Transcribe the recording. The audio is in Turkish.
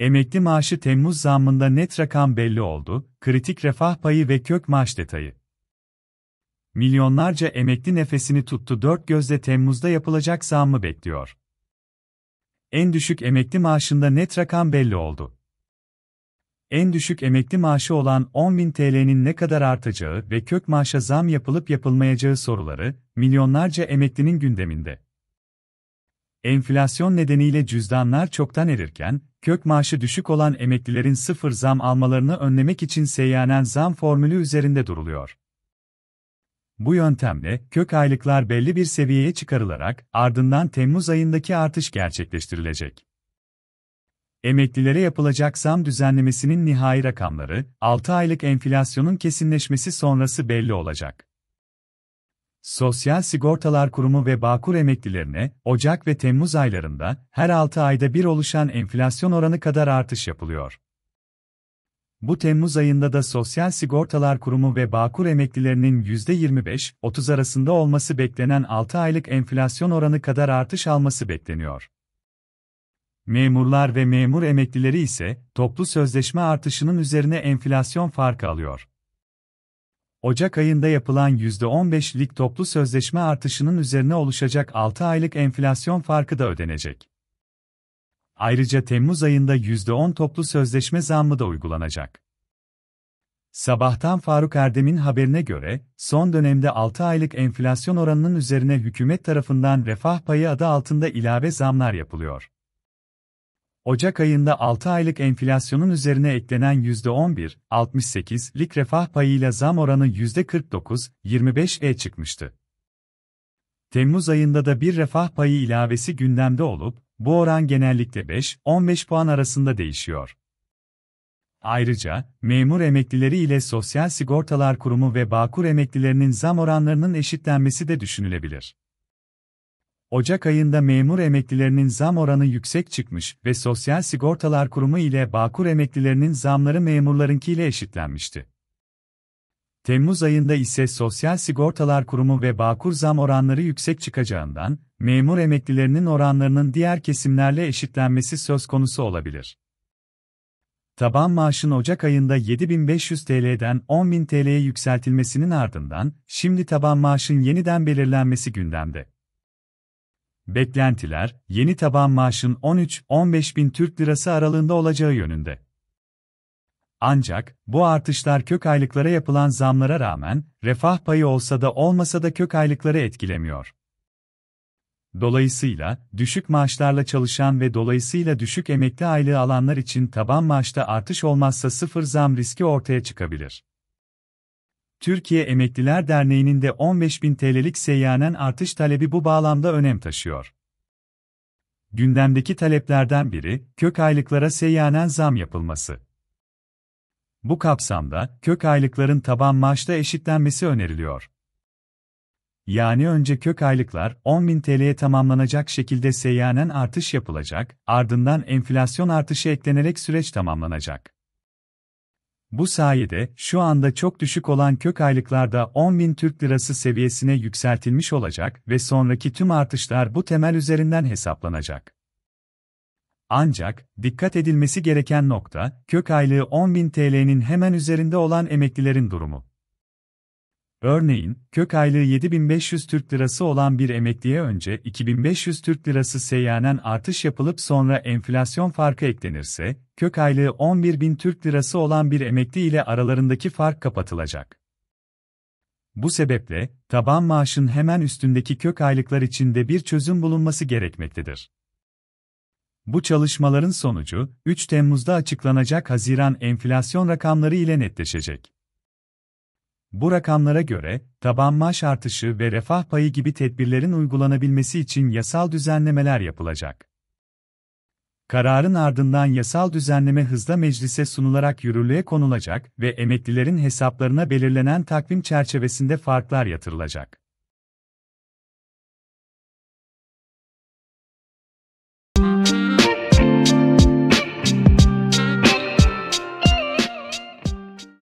Emekli maaşı Temmuz zammında net rakam belli oldu, kritik refah payı ve kök maaş detayı. Milyonlarca emekli nefesini tuttu dört gözle Temmuz'da yapılacak zammı bekliyor. En düşük emekli maaşında net rakam belli oldu. En düşük emekli maaşı olan 10.000 TL'nin ne kadar artacağı ve kök maaşa zam yapılıp yapılmayacağı soruları, milyonlarca emeklinin gündeminde. Enflasyon nedeniyle cüzdanlar çoktan erirken, kök maaşı düşük olan emeklilerin sıfır zam almalarını önlemek için seyyanen zam formülü üzerinde duruluyor. Bu yöntemle, kök aylıklar belli bir seviyeye çıkarılarak, ardından Temmuz ayındaki artış gerçekleştirilecek. Emeklilere yapılacak zam düzenlemesinin nihai rakamları, 6 aylık enflasyonun kesinleşmesi sonrası belli olacak. Sosyal Sigortalar Kurumu ve Bağkur emeklilerine, Ocak ve Temmuz aylarında, her 6 ayda bir oluşan enflasyon oranı kadar artış yapılıyor. Bu Temmuz ayında da Sosyal Sigortalar Kurumu ve Bağkur emeklilerinin %25-30 arasında olması beklenen 6 aylık enflasyon oranı kadar artış alması bekleniyor. Memurlar ve memur emeklileri ise toplu sözleşme artışının üzerine enflasyon farkı alıyor. Ocak ayında yapılan %15'lik toplu sözleşme artışının üzerine oluşacak 6 aylık enflasyon farkı da ödenecek. Ayrıca Temmuz ayında %10 toplu sözleşme zammı da uygulanacak. Sabahtan Faruk Erdem'in haberine göre, son dönemde 6 aylık enflasyon oranının üzerine hükümet tarafından refah payı adı altında ilave zamlar yapılıyor. Ocak ayında 6 aylık enflasyonun üzerine eklenen %11,68'lik refah payıyla zam oranı %49,25'e e çıkmıştı. Temmuz ayında da bir refah payı ilavesi gündemde olup, bu oran genellikle 5-15 puan arasında değişiyor. Ayrıca, memur emeklileri ile Sosyal Sigortalar Kurumu ve Bağkur emeklilerinin zam oranlarının eşitlenmesi de düşünülebilir. Ocak ayında memur emeklilerinin zam oranı yüksek çıkmış ve Sosyal Sigortalar Kurumu ile Bağkur emeklilerinin zamları memurlarınkiyle eşitlenmişti. Temmuz ayında ise Sosyal Sigortalar Kurumu ve Bağkur zam oranları yüksek çıkacağından, memur emeklilerinin oranlarının diğer kesimlerle eşitlenmesi söz konusu olabilir. Taban maaşın Ocak ayında 7500 TL'den 10000 TL'ye yükseltilmesinin ardından, şimdi taban maaşın yeniden belirlenmesi gündemde beklentiler, yeni taban maaşın 13-15 bin Türk lirası aralığında olacağı yönünde. Ancak, bu artışlar kök aylıklara yapılan zamlara rağmen, refah payı olsa da olmasa da kök aylıkları etkilemiyor. Dolayısıyla, düşük maaşlarla çalışan ve dolayısıyla düşük emekli aylığı alanlar için taban maaşta artış olmazsa sıfır zam riski ortaya çıkabilir. Türkiye Emekliler Derneği'nin de 15.000 TL'lik seyyanen artış talebi bu bağlamda önem taşıyor. Gündemdeki taleplerden biri, kök aylıklara seyyanen zam yapılması. Bu kapsamda, kök aylıkların taban maaşta eşitlenmesi öneriliyor. Yani önce kök aylıklar 10.000 TL'ye tamamlanacak şekilde seyyanen artış yapılacak, ardından enflasyon artışı eklenerek süreç tamamlanacak. Bu sayede şu anda çok düşük olan kök aylıklarda bin Türk Lirası seviyesine yükseltilmiş olacak ve sonraki tüm artışlar bu temel üzerinden hesaplanacak. Ancak, dikkat edilmesi gereken nokta, kök aylığı 10 bin TL'nin hemen üzerinde olan emeklilerin durumu. Örneğin, kök aylığı 7500 Türk Lirası olan bir emekliye önce 2500 Türk Lirası seyyanen artış yapılıp sonra enflasyon farkı eklenirse, kök aylığı 11.000 Türk Lirası olan bir emekli ile aralarındaki fark kapatılacak. Bu sebeple, taban maaşın hemen üstündeki kök aylıklar için de bir çözüm bulunması gerekmektedir. Bu çalışmaların sonucu, 3 Temmuz'da açıklanacak Haziran enflasyon rakamları ile netleşecek. Bu rakamlara göre, taban maaş artışı ve refah payı gibi tedbirlerin uygulanabilmesi için yasal düzenlemeler yapılacak. Kararın ardından yasal düzenleme hızla meclise sunularak yürürlüğe konulacak ve emeklilerin hesaplarına belirlenen takvim çerçevesinde farklar yatırılacak.